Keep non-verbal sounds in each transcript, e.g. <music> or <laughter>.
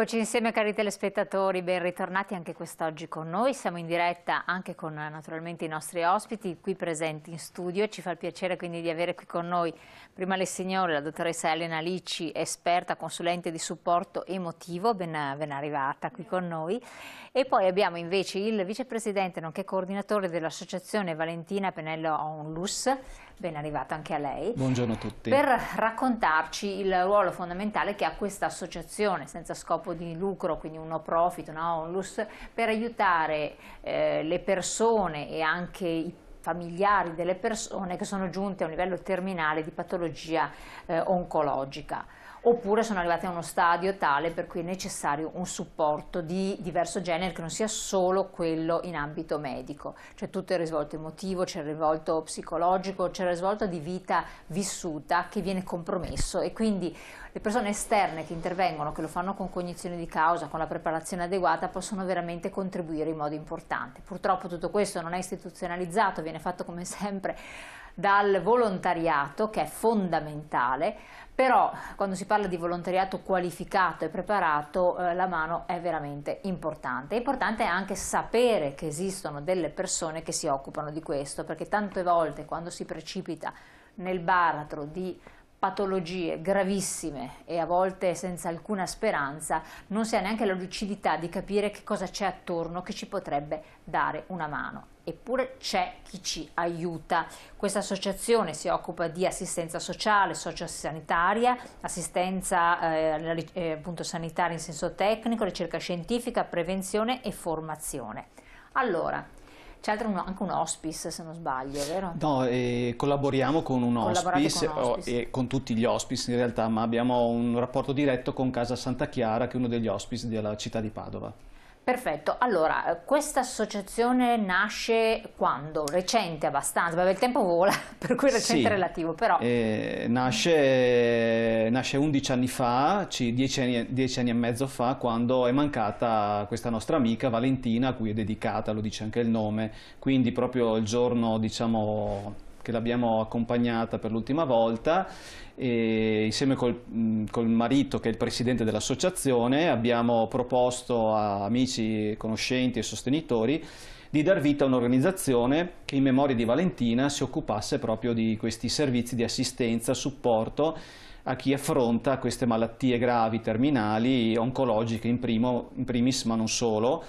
Eccoci insieme cari telespettatori, ben ritornati anche quest'oggi con noi, siamo in diretta anche con naturalmente i nostri ospiti qui presenti in studio, ci fa il piacere quindi di avere qui con noi prima le signore, la dottoressa Elena Licci, esperta consulente di supporto emotivo, ben, ben arrivata qui con noi e poi abbiamo invece il vicepresidente nonché coordinatore dell'associazione Valentina Penello Onlus, ben arrivata anche a lei. Buongiorno a tutti. Per raccontarci il ruolo fondamentale che ha questa associazione senza scopo di lucro, quindi un no profit, una onlus, per aiutare eh, le persone e anche i familiari delle persone che sono giunte a un livello terminale di patologia eh, oncologica oppure sono arrivati a uno stadio tale per cui è necessario un supporto di diverso genere che non sia solo quello in ambito medico, c'è cioè, tutto il risvolto emotivo, c'è il risvolto psicologico, c'è il risvolto di vita vissuta che viene compromesso e quindi le persone esterne che intervengono, che lo fanno con cognizione di causa, con la preparazione adeguata, possono veramente contribuire in modo importante. Purtroppo tutto questo non è istituzionalizzato, viene fatto come sempre dal volontariato che è fondamentale, però quando si parla di volontariato qualificato e preparato eh, la mano è veramente importante. È importante anche sapere che esistono delle persone che si occupano di questo, perché tante volte quando si precipita nel baratro di patologie gravissime e a volte senza alcuna speranza, non si ha neanche la lucidità di capire che cosa c'è attorno che ci potrebbe dare una mano eppure c'è chi ci aiuta. Questa associazione si occupa di assistenza sociale, sociosanitaria, assistenza eh, eh appunto sanitaria in senso tecnico, ricerca scientifica, prevenzione e formazione. Allora, c'è anche un hospice se non sbaglio, vero? No, eh, collaboriamo con un hospice, con, hospice. Oh, con, tutti gli hospice in realtà, ma abbiamo un rapporto diretto con Casa Santa Chiara che è uno degli hospice della città di Padova. Perfetto, allora questa associazione nasce quando? Recente abbastanza, vabbè il tempo vola <laughs> per cui recente sì, relativo però. Eh, nasce, nasce, 11 anni fa, 10 anni, anni, e mezzo fa quando è mancata questa nostra amica Valentina a cui è dedicata, lo dice anche il nome, quindi proprio il giorno diciamo che l'abbiamo accompagnata per l'ultima volta e insieme col, mm, col marito che è il presidente dell'associazione abbiamo proposto a amici, conoscenti e sostenitori di dar vita a un'organizzazione che in memoria di Valentina si occupasse proprio di questi servizi di assistenza, supporto a chi affronta queste malattie gravi, terminali, oncologiche in, primo, in primis ma non solo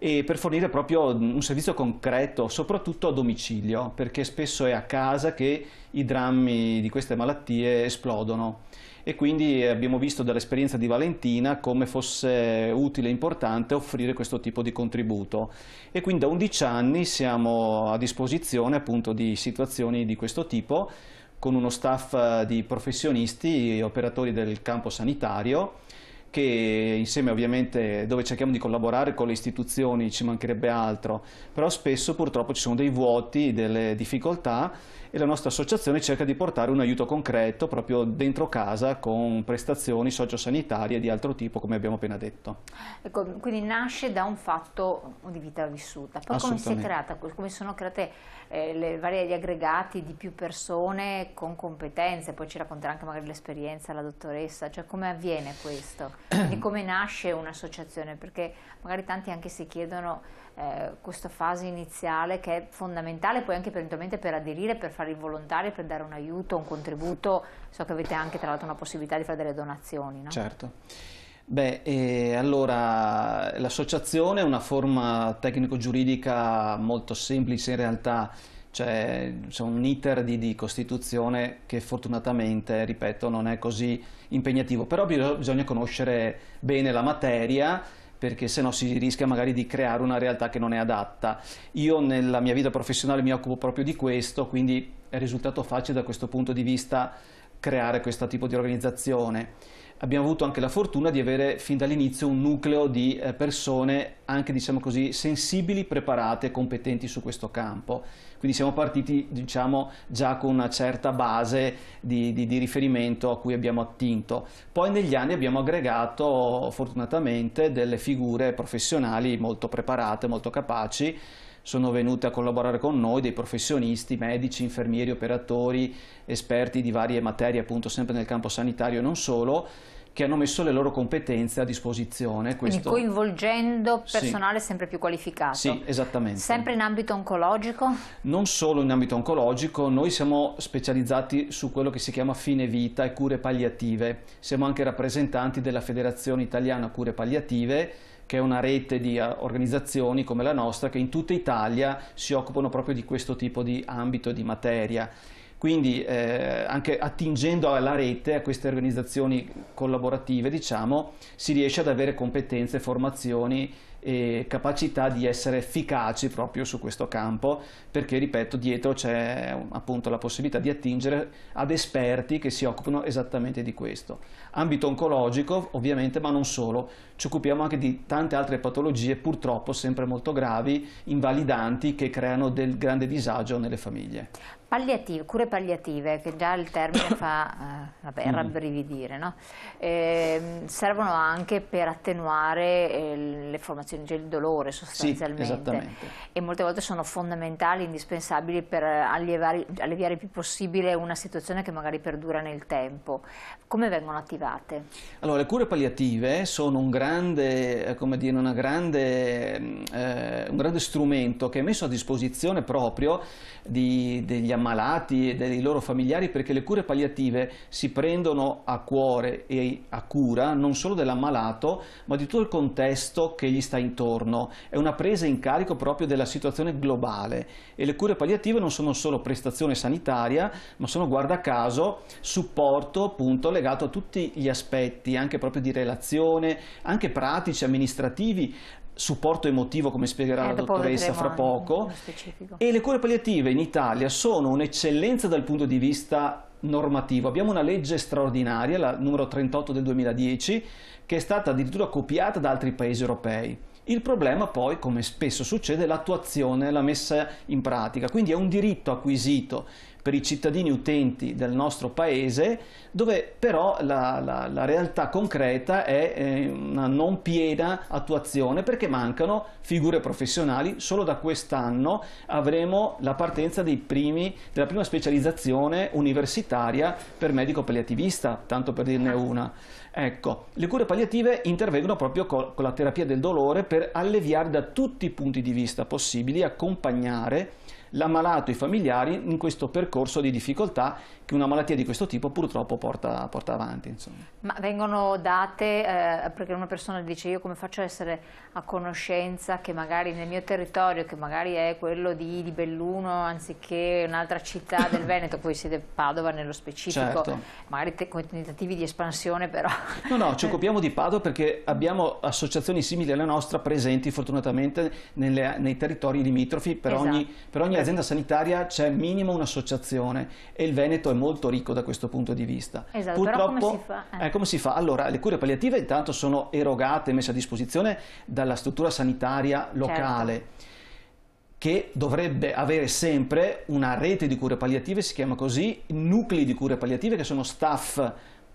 e per fornire proprio un servizio concreto, soprattutto a domicilio, perché spesso è a casa che i drammi di queste malattie esplodono. E quindi abbiamo visto dall'esperienza di Valentina come fosse utile e importante offrire questo tipo di contributo. E quindi da 11 anni siamo a disposizione appunto di situazioni di questo tipo con uno staff di professionisti e operatori del campo sanitario che insieme ovviamente dove cerchiamo di collaborare con le istituzioni ci mancherebbe altro, però spesso purtroppo ci sono dei vuoti, delle difficoltà e la nostra associazione cerca di portare un aiuto concreto proprio dentro casa con prestazioni sociosanitarie di altro tipo come abbiamo appena detto. Ecco, quindi nasce da un fatto di vita vissuta, poi come si è creata, come sono create eh, le varie gli aggregati di più persone con competenze, poi ci racconterà anche magari l'esperienza la dottoressa, cioè come avviene questo, e <clears throat> come nasce un'associazione, perché magari tanti anche si chiedono eh, questa fase iniziale che è fondamentale poi anche eventualmente per aderire, per fare il volontario, per dare un aiuto, un contributo, so che avete anche tra l'altro una possibilità di fare delle donazioni. No? Certo. Beh, eh, allora l'associazione è una forma tecnico-giuridica molto semplice in realtà, cioè, c'è un iter di, di, costituzione che fortunatamente, ripeto, non è così impegnativo, però bisogna conoscere bene la materia perché se no si rischia magari di creare una realtà che non è adatta. Io nella mia vita professionale mi occupo proprio di questo, quindi è risultato facile da questo punto di vista creare questo tipo di organizzazione abbiamo avuto anche la fortuna di avere fin dall'inizio un nucleo di eh, persone anche diciamo così sensibili, preparate, competenti su questo campo. Quindi siamo partiti diciamo, già con una certa base di, di, di riferimento a cui abbiamo attinto. Poi negli anni abbiamo aggregato fortunatamente delle figure professionali molto preparate, molto capaci, sono venuti a collaborare con noi dei professionisti, medici, infermieri, operatori, esperti di varie materie appunto sempre nel campo sanitario e non solo, che hanno messo le loro competenze a disposizione. Questo... Quindi coinvolgendo personale sì. sempre più qualificato. Sì, esattamente. Sempre in ambito oncologico? Non solo in ambito oncologico, noi siamo specializzati su quello che si chiama fine vita e cure palliative. Siamo anche rappresentanti della Federazione Italiana Cure Palliative che è una rete di eh, organizzazioni come la nostra che in tutta Italia si occupano proprio di questo tipo di ambito, e di materia. Quindi eh, anche attingendo alla rete, a queste organizzazioni collaborative, diciamo, si riesce ad avere competenze, formazioni e capacità di essere efficaci proprio su questo campo, perché, ripeto, dietro c'è appunto la possibilità di attingere ad esperti che si occupano esattamente di questo. Ambito oncologico, ovviamente, ma non solo ci occupiamo anche di tante altre patologie purtroppo sempre molto gravi, invalidanti, che creano del grande disagio nelle famiglie. Palliative, cure palliative, che già il termine fa eh, vabbè, mm. rabbrividire, no? eh, servono anche per attenuare eh, le formazioni, cioè il dolore sostanzialmente. Sì, e molte volte sono fondamentali, indispensabili per alleviare, il più possibile una situazione che magari perdura nel tempo. Come vengono attivate? Allora, le cure palliative sono un grande grande, eh, dire, una grande, mm, eh, un grande strumento che è messo a disposizione proprio di, degli ammalati e dei loro familiari perché le cure palliative si prendono a cuore e a cura non solo dell'ammalato ma di tutto il contesto che gli sta intorno. È una presa in carico proprio della situazione globale e le cure palliative non sono solo prestazione sanitaria ma sono guarda caso supporto appunto legato a tutti gli aspetti anche proprio di relazione, anche anche pratici, amministrativi, supporto emotivo come spiegherà eh, la dottoressa fra poco e le cure palliative in Italia sono un'eccellenza dal punto di vista normativo. Abbiamo una legge straordinaria, la numero 38 del 2010, che è stata addirittura copiata da altri paesi europei. Il problema poi, come spesso succede, è l'attuazione, la messa in pratica, quindi è un diritto acquisito per i cittadini utenti del nostro paese, dove però la, la, la realtà concreta è eh, una non piena attuazione perché mancano figure professionali. Solo da quest'anno avremo la partenza primi, della prima specializzazione universitaria per medico palliativista, tanto per dirne ah. una. Ecco, le cure palliative intervengono proprio con la terapia del dolore per alleviare da tutti i punti di vista possibili, accompagnare l'ammalato e i familiari in questo percorso percorso di difficoltà che una malattia di questo tipo purtroppo porta, porta avanti. Insomma. Ma vengono date, eh, perché una persona dice io come faccio ad essere a conoscenza che magari nel mio territorio, che magari è quello di, di Belluno anziché un'altra città del <laughs> Veneto, poi siete Padova nello specifico, certo. magari te, con tentativi di espansione però. No, no, ci <laughs> occupiamo di Padova perché abbiamo associazioni simili alla nostra presenti fortunatamente nelle, nei territori limitrofi, per, esatto. ogni, per ogni azienda sanitaria c'è minimo un'associazione associazione e il Veneto è molto ricco da questo punto di vista. Esatto, Purtroppo, come si fa? Eh. Eh, come si fa? Allora, le cure palliative intanto sono erogate, messe a disposizione dalla struttura sanitaria certo. locale. Certo che dovrebbe avere sempre una rete di cure palliative, si chiama così, nuclei di cure palliative che sono staff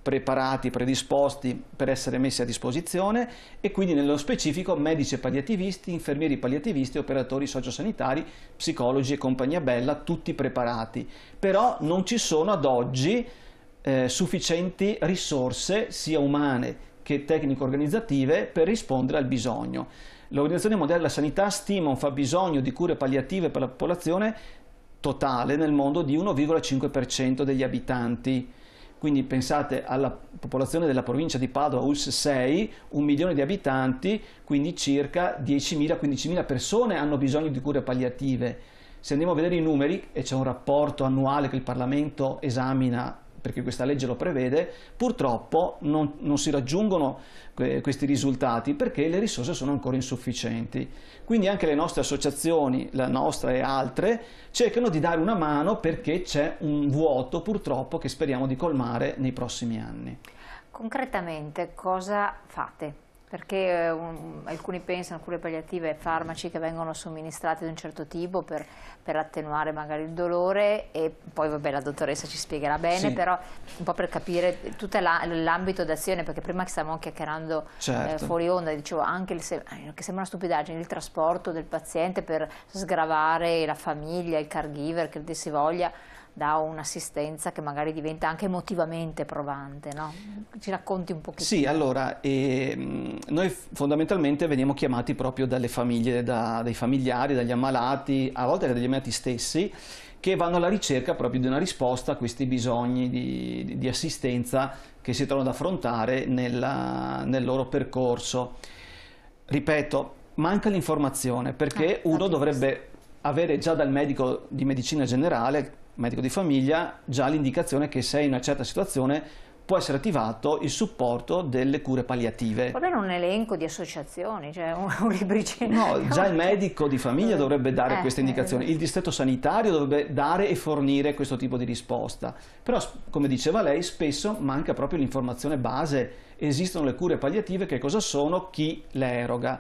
preparati, predisposti per essere messi a disposizione e quindi nello specifico medici palliativisti, infermieri palliativisti, operatori sociosanitari, psicologi e compagnia bella, tutti preparati. Però non ci sono ad oggi eh, sufficienti risorse sia umane che tecnico-organizzative per rispondere al bisogno. L'Organizzazione Mondiale della Sanità stima un fabbisogno di cure palliative per la popolazione totale nel mondo di 1,5% degli abitanti quindi pensate alla popolazione della provincia di Padova, US 6, un milione di abitanti, quindi circa 10.000-15.000 persone hanno bisogno di cure palliative. Se andiamo a vedere i numeri, e c'è un rapporto annuale che il Parlamento esamina perché questa legge lo prevede, purtroppo non, non si raggiungono eh, questi risultati perché le risorse sono ancora insufficienti. Quindi anche le nostre associazioni, la nostra e altre, cercano di dare una mano perché c'è un vuoto purtroppo che speriamo di colmare nei prossimi anni. Concretamente cosa fate? Perché um, alcuni pensano che cure palliative ai farmaci che vengono somministrati di un certo tipo per, per, attenuare magari il dolore e poi vabbè la dottoressa ci spiegherà bene, sì. però un po' per capire tutto l'ambito d'azione, perché prima che stavamo chiacchierando eh, certo. eh, fuori onda, dicevo anche, il, eh, che sembra una stupidaggine, il trasporto del paziente per sgravare la famiglia, il caregiver, che dir si voglia, da un'assistenza che magari diventa anche emotivamente provante, no? Ci racconti un pochino. Sì, allora, ehm, noi fondamentalmente veniamo chiamati proprio dalle famiglie, da, dai familiari, dagli ammalati, a volte anche dagli ammalati stessi, che vanno alla ricerca proprio di una risposta a questi bisogni di, di, di assistenza che si trovano ad affrontare nella, nel loro percorso. Ripeto, manca l'informazione perché ah, uno dovrebbe avere già dal medico di medicina generale medico di famiglia già l'indicazione che se è in una certa situazione può essere attivato il supporto delle cure palliative. Va bene un elenco di associazioni, cioè un, un libricino. No, già il medico di famiglia dovrebbe dare eh, questa eh, indicazione, il distretto sanitario dovrebbe dare e fornire questo tipo di risposta. Però, come diceva lei, spesso manca proprio l'informazione base. Esistono le cure palliative, che cosa sono, chi le eroga.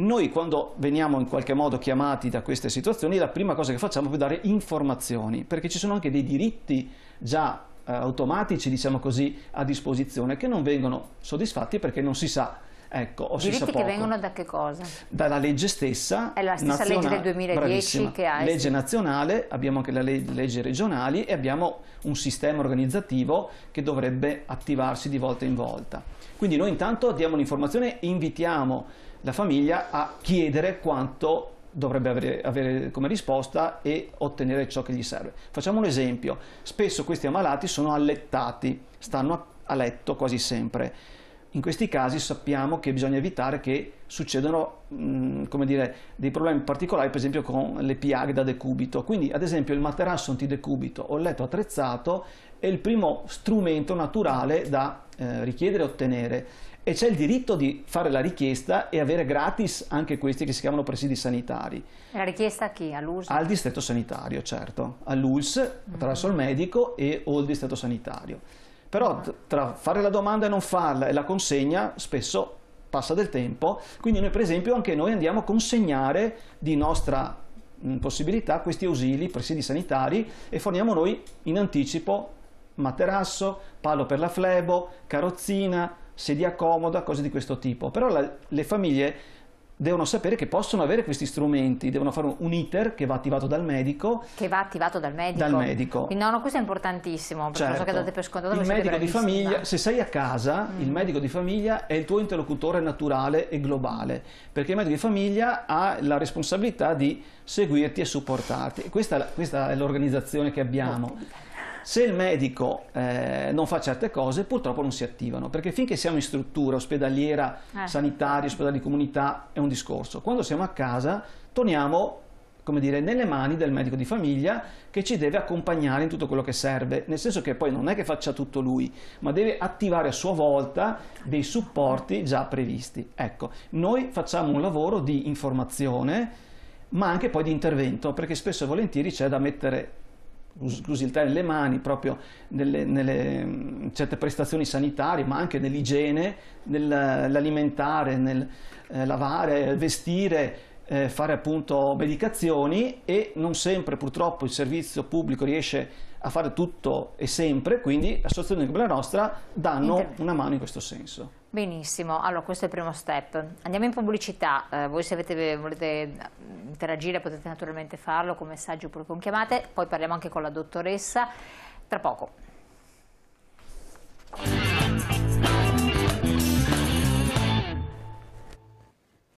Noi quando veniamo in qualche modo chiamati da queste situazioni, la prima cosa che facciamo è dare informazioni, perché ci sono anche dei diritti già eh, automatici, diciamo così, a disposizione che non vengono soddisfatti perché non si sa Ecco, o Diritti si sa poco. che vengono da che cosa? Dalla legge stessa. È la stessa legge del 2010 bravissima. che ha. Legge nazionale, abbiamo anche le leggi regionali e abbiamo un sistema organizzativo che dovrebbe attivarsi di volta in volta. Quindi noi intanto diamo l'informazione, e invitiamo la famiglia a chiedere quanto dovrebbe avere, avere, come risposta e ottenere ciò che gli serve. Facciamo un esempio, spesso questi ammalati sono allettati, stanno a letto quasi sempre in questi casi sappiamo che bisogna evitare che succedano mh, mm, dire, dei problemi particolari, per esempio con le piaghe da decubito. Quindi, ad esempio, il materasso antidecubito o il letto attrezzato è il primo strumento naturale da eh, richiedere e ottenere e c'è il diritto di fare la richiesta e avere gratis anche questi che si chiamano presidi sanitari. La richiesta a chi? All'ULS? Al distretto sanitario, certo, all'ULS attraverso mm. il medico e o il distretto sanitario. Però tra fare la domanda e non farla e la consegna spesso passa del tempo, quindi noi per esempio anche noi andiamo a consegnare di nostra possibilità questi ausili presidi sanitari e forniamo noi in anticipo materasso, palo per la flebo, carrozzina, sedia comoda, cose di questo tipo. Però la, le famiglie devono sapere che possono avere questi strumenti, devono fare un iter che va attivato dal medico. Che va attivato dal medico. Dal medico. no, no, questo è importantissimo, perché certo. so che certo. date per scontato. Il medico di famiglia, se sei a casa, mm. il medico di famiglia è il tuo interlocutore naturale e globale, perché il medico di famiglia ha la responsabilità di seguirti e supportarti. Questa, questa è l'organizzazione che abbiamo. Se il medico eh, non fa certe cose, purtroppo non si attivano, perché finché siamo in struttura ospedaliera, eh. sanitaria, ospedale di comunità, è un discorso. Quando siamo a casa, torniamo come dire, nelle mani del medico di famiglia che ci deve accompagnare in tutto quello che serve, nel senso che poi non è che faccia tutto lui, ma deve attivare a sua volta dei supporti già previsti. Ecco, noi facciamo un lavoro di informazione, ma anche poi di intervento, perché spesso e volentieri c'è da mettere usiltare le mani proprio nelle, nelle, certe prestazioni sanitarie, ma anche nell'igiene, nell'alimentare, nel eh, lavare, vestire, eh, fare appunto medicazioni e non sempre purtroppo il servizio pubblico riesce a fare tutto e sempre, quindi associazioni come la nostra danno Intervento. una mano in questo senso. Benissimo, allora questo è il primo step. Andiamo in pubblicità, eh, voi se avete, volete interagire potete naturalmente farlo con messaggi oppure con chiamate, poi parliamo anche con la dottoressa tra poco.